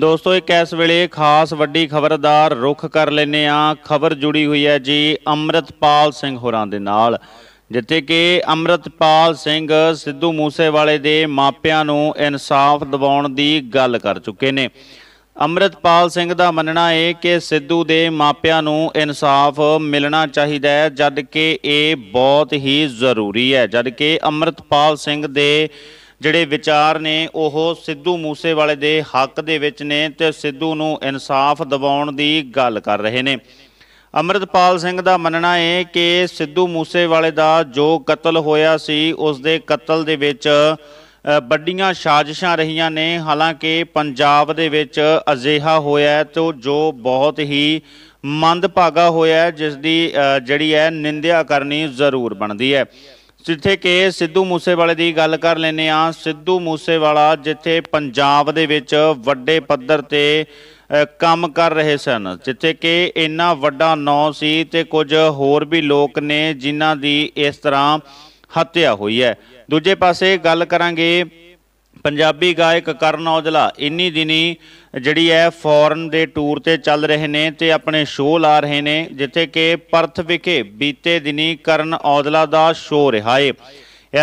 ਦੋਸਤੋ ਇੱਕ ਇਸ ਵੇਲੇ ਖਾਸ ਵੱਡੀ ਖਬਰ ਦਾ ਰੁਖ ਕਰ ਲੈਨੇ ਆ ਖਬਰ ਜੁੜੀ ਹੋਈ ਹੈ ਜੀ ਅਮਰਤਪਾਲ ਸਿੰਘ ਹੋਰਾਂ ਦੇ ਨਾਲ ਜਿੱਥੇ ਕਿ ਅਮਰਤਪਾਲ ਸਿੰਘ ਸਿੱਧੂ ਮੂਸੇਵਾਲੇ ਦੇ ਮਾਪਿਆਂ ਨੂੰ ਇਨਸਾਫ ਦਿਵਾਉਣ ਦੀ ਗੱਲ ਕਰ ਚੁੱਕੇ ਨੇ ਅਮਰਤਪਾਲ ਸਿੰਘ ਦਾ ਮੰਨਣਾ ਹੈ ਕਿ ਸਿੱਧੂ ਦੇ ਮਾਪਿਆਂ ਨੂੰ ਇਨਸਾਫ ਮਿਲਣਾ ਚਾਹੀਦਾ ਹੈ ਜਦ ਕਿ ਇਹ ਬਹੁਤ ਹੀ ਜ਼ਰੂਰੀ ਹੈ ਜਦ ਕਿ ਅਮਰਤਪਾਲ ਸਿੰਘ ਦੇ ਜਿਹੜੇ ਵਿਚਾਰ ਨੇ ਉਹ ਸਿੱਧੂ ਮੂਸੇਵਾਲੇ ਦੇ ਹੱਕ ਦੇ ਵਿੱਚ ਨੇ ਤੇ ਸਿੱਧੂ ਨੂੰ ਇਨਸਾਫ ਦਿਵਾਉਣ ਦੀ ਗੱਲ ਕਰ ਰਹੇ ਨੇ ਅਮਰਿਤਪਾਲ ਸਿੰਘ ਦਾ ਮੰਨਣਾ ਹੈ ਕਿ ਸਿੱਧੂ ਮੂਸੇਵਾਲੇ ਦਾ ਜੋ ਕਤਲ ਹੋਇਆ ਸੀ ਉਸ ਦੇ ਕਤਲ ਦੇ ਵਿੱਚ ਵੱਡੀਆਂ ਸਾਜ਼ਿਸ਼ਾਂ ਰਹੀਆਂ ਨੇ ਹਾਲਾਂਕਿ ਪੰਜਾਬ ਦੇ ਵਿੱਚ ਅਜਿਹਾ ਹੋਇਆ ਤੇ ਜੋ ਬਹੁਤ ਹੀ ਮੰਦਭਾਗਾ ਹੋਇਆ ਜਿਸ ਦੀ ਜਿਹੜੀ ਹੈ ਨਿੰਦਿਆ ਕਰਨੀ ਜ਼ਰੂਰ ਬਣਦੀ ਹੈ ਜਿੱਥੇ ਕਿ ਸਿੱਧੂ ਮੂਸੇਵਾਲੇ ਦੀ ਗੱਲ ਕਰ ਲੈਨੇ ਆ ਸਿੱਧੂ ਮੂਸੇਵਾਲਾ ਜਿੱਥੇ ਪੰਜਾਬ ਦੇ ਵਿੱਚ ਵੱਡੇ ਪੱਧਰ ਤੇ ਕੰਮ ਕਰ ਰਹੇ ਸਨ ਜਿੱਥੇ ਕਿ ਇੰਨਾ ਵੱਡਾ ਨਾਂ ਸੀ ਤੇ ਕੁਝ ਹੋਰ ਵੀ ਲੋਕ ਨੇ ਜਿਨ੍ਹਾਂ ਦੀ ਇਸ ਤਰ੍ਹਾਂ ਹੱਤਿਆ ਹੋਈ ਹੈ ਦੂਜੇ ਪਾਸੇ ਗੱਲ ਕਰਾਂਗੇ ਪੰਜਾਬੀ ਗਾਇਕ ਕਰਨ ਔਜਲਾ ਇੰਨੀ ਦਿਨੀ ਜਿਹੜੀ ਹੈ ਫੋਰਨ ਦੇ ਟੂਰ ਤੇ ਚੱਲ ਰਹੇ ਨੇ ਤੇ ਆਪਣੇ ਸ਼ੋਅ ਲਾ ਰਹੇ ਨੇ ਜਿੱਥੇ ਕਿ ਪਰਥ ਵਿਖੇ ਬੀਤੇ ਦਿਨੀ ਕਰਨ ਔਜਲਾ ਦਾ ਸ਼ੋਅ ਰਿਹਾ ਏ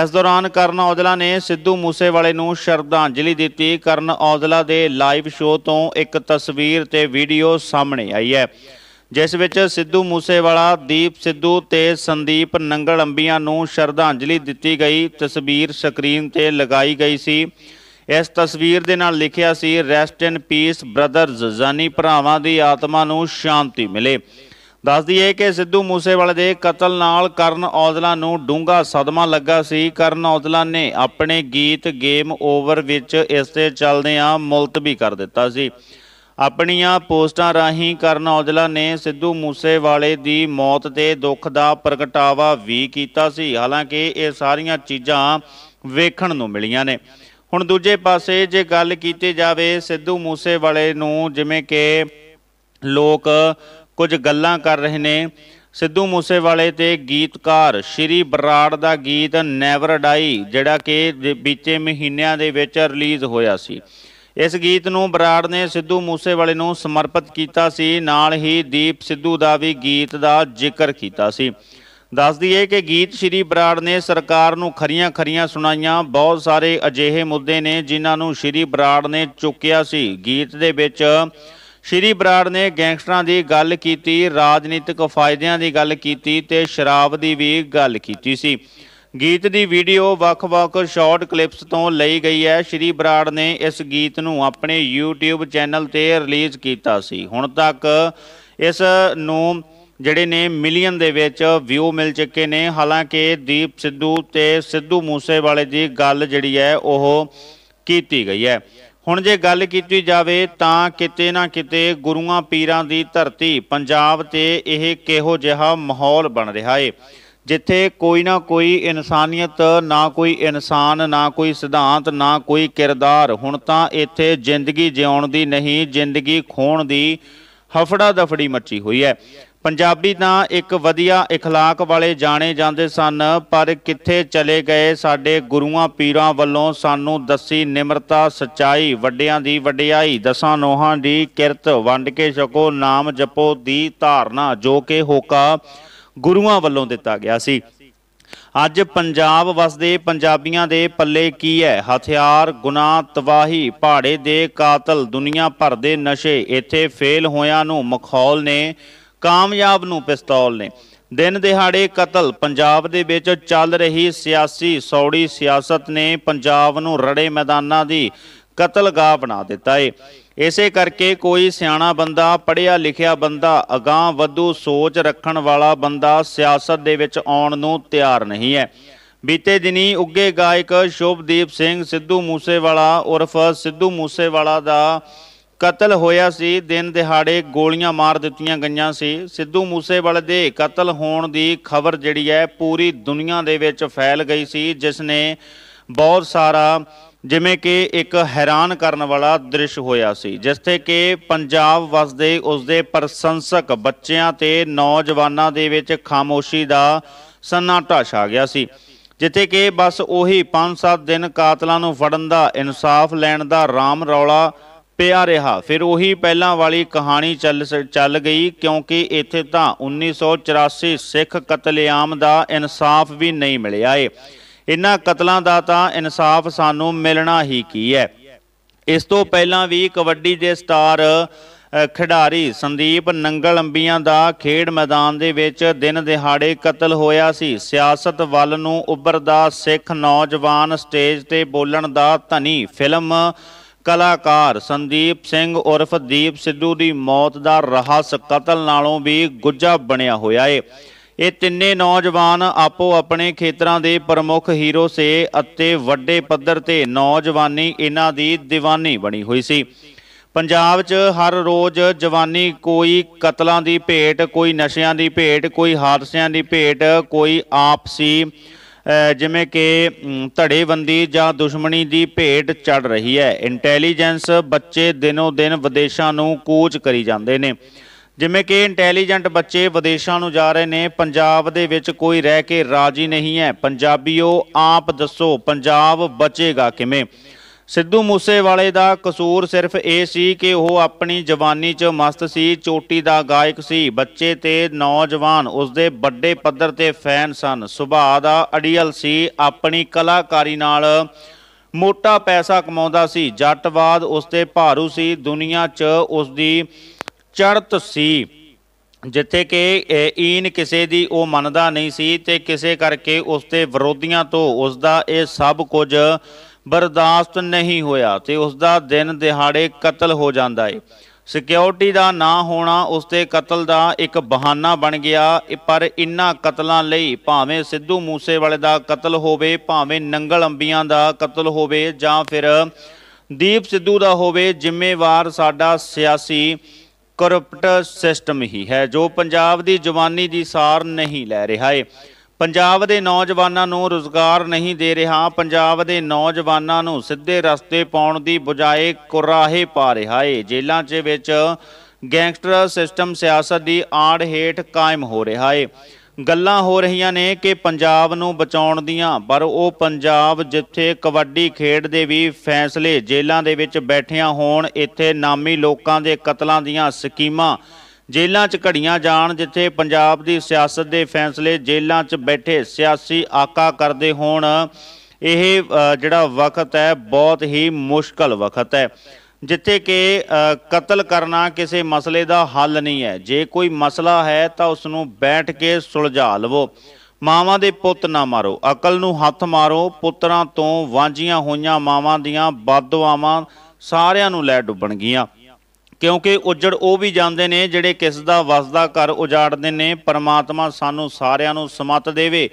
ਇਸ ਦੌਰਾਨ ਕਰਨ ਔਜਲਾ ਨੇ ਸਿੱਧੂ ਮੂਸੇਵਾਲੇ ਨੂੰ ਸ਼ਰਧਾਂਜਲੀ ਦਿੱਤੀ ਕਰਨ ਔਜਲਾ ਦੇ ਲਾਈਵ ਸ਼ੋਅ ਤੋਂ ਇੱਕ ਤਸਵੀਰ ਤੇ ਵੀਡੀਓ ਸਾਹਮਣੇ ਆਈ ਹੈ ਜਿਸ ਵਿੱਚ ਸਿੱਧੂ ਮੂਸੇਵਾਲਾ ਦੀਪ ਸਿੱਧੂ ਤੇ ਸੰਦੀਪ ਨੰਗਲ ਅੰਬੀਆਂ ਨੂੰ ਸ਼ਰਧਾਂਜਲੀ ਦਿੱਤੀ ਗਈ ਤਸਵੀਰ ਸਕਰੀਨ ਤੇ ਲਗਾਈ ਗਈ ਸੀ ਇਸ ਤਸਵੀਰ ਦੇ ਨਾਲ ਲਿਖਿਆ ਸੀ ਰੈਸਟ ਇਨ ਪੀਸ ਬ੍ਰਦਰਜ਼ ਜ਼ਾਨੀ ਭਰਾਵਾਂ ਦੀ ਆਤਮਾ ਨੂੰ ਸ਼ਾਂਤੀ ਮਿਲੇ ਦੱਸ ਦਈਏ ਕਿ ਸਿੱਧੂ ਮੂਸੇਵਾਲੇ ਦੇ ਕਤਲ ਨਾਲ ਕਰਨ ਔਜਲਾ ਨੂੰ ਡੂੰਘਾ ਸਦਮਾ ਲੱਗਾ ਸੀ ਕਰਨ ਔਜਲਾ ਨੇ ਆਪਣੇ ਗੀਤ ਗੇਮ ਓਵਰ ਵਿੱਚ ਇਸ ਤੇ ਚੱਲਦਿਆਂ ਮੁਲਤਵੀ ਕਰ ਦਿੱਤਾ ਸੀ ਆਪਣੀਆਂ ਪੋਸਟਾਂ ਰਾਹੀਂ ਕਰਨ ਔਜਲਾ ਨੇ ਸਿੱਧੂ ਮੂਸੇਵਾਲੇ ਦੀ ਮੌਤ ਤੇ ਦੁੱਖ ਦਾ ਪ੍ਰਗਟਾਵਾ ਵੀ ਕੀਤਾ ਸੀ ਹਾਲਾਂਕਿ ਇਹ ਸਾਰੀਆਂ ਚੀਜ਼ਾਂ ਵੇਖਣ ਨੂੰ ਮਿਲੀਆਂ ਨੇ ਹੁਣ ਦੂਜੇ ਪਾਸੇ ਜੇ ਗੱਲ ਕੀਤੀ ਜਾਵੇ ਸਿੱਧੂ ਮੂਸੇਵਾਲੇ ਨੂੰ ਜਿਵੇਂ ਕਿ ਲੋਕ ਕੁਝ ਗੱਲਾਂ ਕਰ ਰਹੇ ਨੇ ਸਿੱਧੂ ਮੂਸੇਵਾਲੇ ਤੇ ਗੀਤਕਾਰ ਸ਼੍ਰੀ ਬਰਾੜ ਦਾ ਗੀਤ ਨੈਵਰ ਡਾਈ ਜਿਹੜਾ ਕਿ ਬੀਤੇ ਮਹੀਨਿਆਂ ਦੇ ਵਿੱਚ ਰਿਲੀਜ਼ ਹੋਇਆ ਸੀ ਇਸ ਗੀਤ ਨੂੰ ਬਰਾੜ ਨੇ ਸਿੱਧੂ ਮੂਸੇਵਾਲੇ ਨੂੰ ਸਮਰਪਿਤ ਕੀਤਾ ਸੀ ਨਾਲ ਹੀ ਦੀਪ ਸਿੱਧੂ ਦਾ ਵੀ ਗੀਤ ਦਾ ਜ਼ਿਕਰ ਕੀਤਾ ਸੀ ਦੱਸ ਦਈਏ ਕਿ ਗੀਤ ਸ਼੍ਰੀ ਬਰਾੜ ਨੇ ਸਰਕਾਰ ਨੂੰ ਖਰੀਆਂ-ਖਰੀਆਂ ਸੁਣਾਈਆਂ ਬਹੁਤ ਸਾਰੇ ਅਜਿਹੇ ਮੁੱਦੇ ਨੇ ਜਿਨ੍ਹਾਂ ਨੂੰ ਸ਼੍ਰੀ ਬਰਾੜ ਨੇ ਚੁੱਕਿਆ ਸੀ ਗੀਤ ਦੇ ਵਿੱਚ ਸ਼੍ਰੀ ਬਰਾੜ ਨੇ ਗੈਂਗਸਟਰਾਂ ਦੀ ਗੱਲ ਕੀਤੀ ਰਾਜਨੀਤਿਕ ਫਾਇਦਿਆਂ ਦੀ ਗੱਲ ਕੀਤੀ ਤੇ ਸ਼ਰਾਬ ਦੀ ਵੀ ਗੱਲ ਕੀਤੀ ਸੀ ਗੀਤ ਦੀ ਵੀਡੀਓ ਵੱਖ-ਵੱਖ ਸ਼ਾਰਟ ਕਲਿੱਪਸ ਤੋਂ ਲਈ ਗਈ ਹੈ ਸ਼੍ਰੀ ਬਰਾੜ ਨੇ ਇਸ ਗੀਤ ਨੂੰ ਆਪਣੇ YouTube ਚੈਨਲ ਤੇ ਰਿਲੀਜ਼ ਕੀਤਾ ਸੀ ਹੁਣ ਤੱਕ ਇਸ ਨੂੰ ਜਿਹੜੇ ਨੇ ਮਿਲੀਅਨ ਦੇ ਵਿੱਚ ਵਿਊ ਮਿਲ ਚੁੱਕੇ ਨੇ ਹਾਲਾਂਕਿ ਦੀਪ ਸਿੱਧੂ ਤੇ ਸਿੱਧੂ ਮੂਸੇਵਾਲੇ ਦੀ ਗੱਲ ਜਿਹੜੀ ਹੈ ਉਹ ਕੀਤੀ ਗਈ ਹੈ ਹੁਣ ਜੇ ਗੱਲ ਕੀਤੀ ਜਾਵੇ ਤਾਂ ਕਿਤੇ ਨਾ ਕਿਤੇ ਗੁਰੂਆਂ ਪੀਰਾਂ ਦੀ ਧਰਤੀ ਪੰਜਾਬ ਤੇ ਇਹ ਕਿਹੋ ਜਿਹਾ ਮਾਹੌਲ ਬਣ ਰਿਹਾ ਏ ਜਿੱਥੇ ਕੋਈ ਨਾ ਕੋਈ ਇਨਸਾਨੀਅਤ ਨਾ ਕੋਈ ਇਨਸਾਨ ਨਾ ਕੋਈ ਸਿਧਾਂਤ ਨਾ ਕੋਈ ਕਿਰਦਾਰ ਹੁਣ ਤਾਂ ਇੱਥੇ ਜ਼ਿੰਦਗੀ ਜਿਉਣ ਦੀ ਨਹੀਂ ਜ਼ਿੰਦਗੀ ਖੋਣ ਦੀ ਹਫੜਾ ਦਫੜੀ ਮੱਚੀ ਹੋਈ ਹੈ ਪੰਜਾਬੀ ਤਾਂ ਇੱਕ ਵਧੀਆ اخلاق ਵਾਲੇ ਜਾਣੇ ਜਾਂਦੇ ਸਨ ਪਰ ਕਿੱਥੇ ਚਲੇ ਗਏ ਸਾਡੇ ਗੁਰੂਆਂ ਪੀਰਾਂ ਵੱਲੋਂ ਸਾਨੂੰ ਦੱਸੀ ਨਿਮਰਤਾ ਸਚਾਈ ਵੱਡਿਆਂ ਦੀ ਵਡਿਆਈ ਦਸਾਂ ਨੋਹਾਂ ਦੀ ਕਿਰਤ ਵੰਡ ਕੇ ਛਕੋ ਨਾਮ ਜਪੋ ਦੀ ਧਾਰਨਾ ਜੋ ਕਿ ਹੋਕਾ ਗੁਰੂਆਂ ਵੱਲੋਂ ਦਿੱਤਾ ਗਿਆ ਸੀ ਅੱਜ ਪੰਜਾਬ ਵਸਦੇ ਪੰਜਾਬੀਆਂ ਦੇ ਪੱਲੇ ਕੀ ਹੈ ਹਥਿਆਰ ਗੁਨਾਹ ਤਬਾਹੀ ਪਹਾੜੇ ਦੇ ਕਾਤਲ ਦੁਨੀਆ ਭਰ ਦੇ ਨਸ਼ੇ ਇੱਥੇ ਫੇਲ ਹੋਇਆਂ ਨੂੰ ਮਖੌਲ ਨੇ ਕਾਮਯਾਬ ਨੂੰ ਪਿਸਤੌਲ ਨੇ ਦਿਨ ਦਿਹਾੜੇ ਕਤਲ ਪੰਜਾਬ ਦੇ ਵਿੱਚ ਚੱਲ ਰਹੀ ਸਿਆਸੀ ਸੌੜੀ ਸਿਆਸਤ ਨੇ ਪੰਜਾਬ ਨੂੰ ਰੜੇ ਮੈਦਾਨਾਂ ਦੀ ਕਤਲਗਾਹ ਬਣਾ ਦਿੱਤਾ ਏ ਇਸੇ ਕਰਕੇ ਕੋਈ ਸਿਆਣਾ ਬੰਦਾ ਪੜਿਆ ਲਿਖਿਆ ਬੰਦਾ ਅਗਾਹ ਵਧੂ ਸੋਚ ਰੱਖਣ ਵਾਲਾ ਬੰਦਾ ਸਿਆਸਤ ਦੇ ਵਿੱਚ ਆਉਣ ਨੂੰ ਤਿਆਰ ਨਹੀਂ ਹੈ ਬੀਤੇ ਦਿਨੀ ਉੱਗੇ ਗਾਇਕ ਸ਼ੋਭਦੀਪ ਸਿੰਘ ਸਿੱਧੂ ਮੂਸੇਵਾਲਾ ਉਰਫ ਸਿੱਧੂ ਮੂਸੇਵਾਲਾ ਦਾ ਕਤਲ ਹੋਇਆ ਸੀ ਦਿਨ ਦਿਹਾੜੇ ਗੋਲੀਆਂ ਮਾਰ ਦਿੱਤੀਆਂ ਗਈਆਂ ਸੀ ਸਿੱਧੂ ਮੂਸੇਵਾਲੇ ਦੇ ਕਤਲ ਹੋਣ ਦੀ ਖਬਰ ਜਿਹੜੀ ਹੈ ਪੂਰੀ ਦੁਨੀਆ ਦੇ ਵਿੱਚ ਫੈਲ ਗਈ ਸੀ ਜਿਸ ਨੇ ਬਹੁਤ ਸਾਰਾ ਜਿਵੇਂ ਕਿ ਇੱਕ ਹੈਰਾਨ ਕਰਨ ਵਾਲਾ ਦ੍ਰਿਸ਼ ਹੋਇਆ ਸੀ ਤੇ ਕਿ ਪੰਜਾਬ ਵਸਦੇ ਉਸ ਦੇ ਪ੍ਰਸ਼ੰਸਕ ਬੱਚਿਆਂ ਤੇ ਨੌਜਵਾਨਾਂ ਦੇ ਵਿੱਚ ਖਾਮੋਸ਼ੀ ਦਾ ਸੰਨਾਟਾ ਛਾ ਗਿਆ ਸੀ ਜਿੱਥੇ ਕਿ ਬਸ ਉਹੀ 5-7 ਦਿਨ ਕਾਤਲਾਂ ਨੂੰ ਫੜਨ ਦਾ ਇਨਸਾਫ ਲੈਣ ਦਾ ਰਾਮ ਰੌਲਾ ਪਿਆ ਰਿਹਾ ਫਿਰ ਉਹੀ ਪਹਿਲਾਂ ਵਾਲੀ ਕਹਾਣੀ ਚੱਲ ਚੱਲ ਗਈ ਕਿਉਂਕਿ ਇੱਥੇ ਤਾਂ 1984 ਸਿੱਖ ਕਤਲੇਆਮ ਦਾ ਇਨਸਾਫ ਵੀ ਨਹੀਂ ਮਿਲਿਆ ਏ ਇਹਨਾਂ ਕਤਲਾਂ ਦਾ ਤਾਂ ਇਨਸਾਫ ਸਾਨੂੰ ਮਿਲਣਾ ਹੀ ਕੀ ਹੈ ਇਸ ਤੋਂ ਪਹਿਲਾਂ ਵੀ ਕਬੱਡੀ ਦੇ ਸਟਾਰ ਖਿਡਾਰੀ ਸੰਦੀਪ ਨੰਗਲ ਅੰਬੀਆਂ ਦਾ ਖੇਡ ਮੈਦਾਨ ਦੇ ਵਿੱਚ ਦਿਨ ਦਿਹਾੜੇ ਕਤਲ ਹੋਇਆ ਸੀ ਸਿਆਸਤ ਵੱਲ ਨੂੰ ਉੱਭਰਦਾ ਸਿੱਖ ਨੌਜਵਾਨ ਸਟੇਜ ਤੇ ਬੋਲਣ ਦਾ ਧਨੀ ਫਿਲਮ ਕਲਾਕਾਰ ਸੰਦੀਪ ਸਿੰਘ ਉਰਫ ਦੀਪ ਸਿੱਧੂ ਦੀ ਮੌਤ ਦਾ ਰਹੱਸ ਕਤਲ ਨਾਲੋਂ ਵੀ ਗੁੱਜਾ ਬਣਿਆ ਹੋਇਆ ਏ ਇਹ ਤਿੰਨੇ ਨੌਜਵਾਨ ਆਪੋ ਆਪਣੇ ਖੇਤਰਾਂ ਦੇ ਪ੍ਰਮੁੱਖ ਹੀਰੋ ਸੇ ਅਤੇ ਵੱਡੇ ਪੱਧਰ ਤੇ ਨੌਜਵਾਨੀ ਇਹਨਾਂ ਦੀ دیਵਾਨੀ ਬਣੀ ਹੋਈ ਸੀ ਪੰਜਾਬ 'ਚ ਹਰ ਰੋਜ਼ ਜਵਾਨੀ ਕੋਈ ਕਤਲਾਂ ਦੀ ਭੇਟ ਕੋਈ ਨਸ਼ਿਆਂ ਦੀ ਭੇਟ ਕੋਈ ਹਾਦਸਿਆਂ ਦੀ ਭੇਟ ਕੋਈ ਆਪਸੀ ਜਿਵੇਂ ਕਿ ਧੜੇਬੰਦੀ ਜਾਂ ਦੁਸ਼ਮਣੀ ਦੀ ਭੇਟ ਚੜ ਰਹੀ ਹੈ ਇੰਟੈਲੀਜੈਂਸ ਬੱਚੇ ਦਿਨੋ ਦਿਨ ਵਿਦੇਸ਼ਾਂ ਨੂੰ ਕੂਚ ਕਰੀ ਜਾਂਦੇ ਨੇ ਜਿਵੇਂ ਕਿ ਇੰਟੈਲੀਜੈਂਟ ਬੱਚੇ ਵਿਦੇਸ਼ਾਂ ਨੂੰ ਜਾ ਰਹੇ ਨੇ ਪੰਜਾਬ ਦੇ ਵਿੱਚ ਕੋਈ ਰਹਿ ਕੇ ਰਾਜੀ ਨਹੀਂ ਹੈ ਪੰਜਾਬੀਓ ਆਪ ਦੱਸੋ ਪੰਜਾਬ ਬਚੇਗਾ ਕਿਵੇਂ ਸਿੱਧੂ ਮੂਸੇਵਾਲੇ ਦਾ ਕਸੂਰ ਸਿਰਫ ਇਹ ਸੀ ਕਿ ਉਹ ਆਪਣੀ ਜਵਾਨੀ 'ਚ ਮਸਤ ਸੀ ਚੋਟੀ ਦਾ ਗਾਇਕ ਸੀ ਬੱਚੇ ਤੇ ਨੌਜਵਾਨ ਉਸ ਦੇ ਵੱਡੇ ਪੱਧਰ ਤੇ ਫੈਨ ਸਨ ਸੁਭਾਅ ਦਾ ਅੜੀਅਲ ਸੀ ਆਪਣੀ ਕਲਾਕਾਰੀ ਨਾਲ ਮੋਟਾ ਪੈਸਾ ਕਮਾਉਂਦਾ ਸੀ ਜੱਟਵਾਦ ਉਸ ਤੇ ਭਾਰੂ ਸੀ ਦੁਨੀਆ 'ਚ ਉਸ ਦੀ ਚੜਤ ਸੀ ਜਿੱਥੇ ਕਿ ਈਨ ਕਿਸੇ ਦੀ ਉਹ ਮੰਨਦਾ ਨਹੀਂ ਸੀ ਤੇ ਕਿਸੇ ਕਰਕੇ ਉਸ ਤੇ ਵਿਰੋਧੀਆਂ ਤੋਂ ਉਸ ਦਾ ਇਹ ਸਭ ਕੁਝ ਬਰਦਾਸ਼ਤ ਨਹੀਂ ਹੋਇਆ ਤੇ ਉਸ ਦਾ ਦਿਨ ਦਿਹਾੜੇ ਕਤਲ ਹੋ ਜਾਂਦਾ ਏ ਸਿਕਿਉਰਿਟੀ ਦਾ ਨਾ ਹੋਣਾ ਉਸ ਤੇ ਕਤਲ ਦਾ ਇੱਕ ਬਹਾਨਾ ਬਣ ਗਿਆ ਪਰ ਇਨ੍ਹਾਂ ਕਤਲਾਂ ਲਈ ਭਾਵੇਂ ਸਿੱਧੂ ਮੂਸੇਵਾਲੇ ਦਾ ਕਤਲ ਹੋਵੇ ਭਾਵੇਂ ਨੰਗਲ ਅੰਬੀਆਂ ਦਾ ਕਤਲ ਹੋਵੇ ਜਾਂ ਫਿਰ ਦੀਪ ਸਿੱਧੂ ਦਾ ਹੋਵੇ ਜ਼ਿੰਮੇਵਾਰ ਸਾਡਾ ਸਿਆਸੀ ਕਰਪਟ ਸਿਸਟਮ ਹੀ ਹੈ ਜੋ ਪੰਜਾਬ ਦੀ ਜਵਾਨੀ ਦੀ ਸਾਰ ਨਹੀਂ ਲੈ ਰਿਹਾ ਏ ਪੰਜਾਬ ਦੇ ਨੌਜਵਾਨਾਂ ਨੂੰ ਰੋਜ਼ਗਾਰ ਨਹੀਂ ਦੇ ਰਿਹਾ ਪੰਜਾਬ ਦੇ ਨੌਜਵਾਨਾਂ ਨੂੰ ਸਿੱਧੇ ਰਸਤੇ ਪਾਉਣ ਦੀ ਬੁਜਾਏ ਕੁਰਾਹੇ ਪਾ ਰਿਹਾ ਏ ਜੇਲ੍ਹਾਂ 'ਚ ਵਿੱਚ ਗੈਂਗਸਟਰ ਸਿਸਟਮ ਸਿਆਸਤ ਦੀ ਆੜ ਹੇਠ ਕਾਇਮ ਹੋ ਰਿਹਾ ਏ ਗੱਲਾਂ ਹੋ ਰਹੀਆਂ ਨੇ ਕਿ ਪੰਜਾਬ ਨੂੰ ਬਚਾਉਣ ਦੀਆਂ ਪਰ ਉਹ ਪੰਜਾਬ ਜਿੱਥੇ ਕਬੱਡੀ ਖੇਡ ਦੇ ਵੀ ਫੈਸਲੇ ਜੇਲ੍ਹਾਂ ਦੇ ਵਿੱਚ ਬੈਠਿਆਂ ਹੋਣ ਇੱਥੇ ਨਾਮੀ ਲੋਕਾਂ ਦੇ ਕਤਲਾਂ ਦੀਆਂ ਸਕੀਮਾਂ ਜੇਲ੍ਹਾਂ 'ਚ ਘੜੀਆਂ ਜਾਣ ਜਿੱਥੇ ਪੰਜਾਬ ਦੀ ਸਿਆਸਤ ਦੇ ਫੈਸਲੇ ਜੇਲ੍ਹਾਂ 'ਚ ਬੈਠੇ ਸਿਆਸੀ ਆਕਾ ਕਰਦੇ ਹੋਣ ਇਹ ਜਿਹੜਾ ਵਕਤ ਹੈ ਬਹੁਤ ਹੀ ਮੁਸ਼ਕਲ ਵਕਤ ਹੈ ਜਿੱਥੇ ਕਿ ਕਤਲ ਕਰਨਾ ਕਿਸੇ ਮਸਲੇ ਦਾ ਹੱਲ ਨਹੀਂ ਹੈ ਜੇ ਕੋਈ ਮਸਲਾ ਹੈ ਤਾਂ ਉਸ ਨੂੰ ਬੈਠ ਕੇ ਸੁਲਝਾ ਲਵੋ ਮਾਵਾਂ ਦੇ ਪੁੱਤ ਨਾ ਮਾਰੋ ਅਕਲ ਨੂੰ ਹੱਥ ਮਾਰੋ ਪੁੱਤਰਾਂ ਤੋਂ ਵਾਂਝੀਆਂ ਹੋਈਆਂ ਮਾਵਾਂ ਦੀਆਂ ਬਦਦੁਆਵਾਂ ਸਾਰਿਆਂ ਨੂੰ ਲੈ ਡੁੱਬਣਗੀਆਂ ਕਿਉਂਕਿ ਉਜੜ ਉਹ ਵੀ ਜਾਂਦੇ ਨੇ ਜਿਹੜੇ ਕਿਸ ਦਾ ਵਸਦਾ ਘਰ ਉਜਾੜਦੇ ਨੇ ਪਰਮਾਤਮਾ ਸਾਨੂੰ ਸਾਰਿਆਂ ਨੂੰ ਸਮਤ ਦੇਵੇ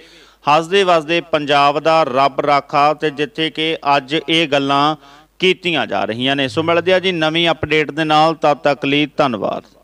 ਹੱਸਦੇ ਵਸਦੇ ਪੰਜਾਬ ਦਾ ਰੱਬ ਰਾਖਾ ਤੇ ਜਿੱਥੇ ਕਿ ਅੱਜ ਇਹ ਗੱਲਾਂ ਕੀਤੀਆਂ ਜਾ ਰਹੀਆਂ ਨੇ ਸੋ ਮਿਲਦੇ ਆ ਜੀ ਨਵੀਂ ਅਪਡੇਟ ਦੇ ਨਾਲ ਤਦ ਤੱਕ ਲਈ ਧੰਨਵਾਦ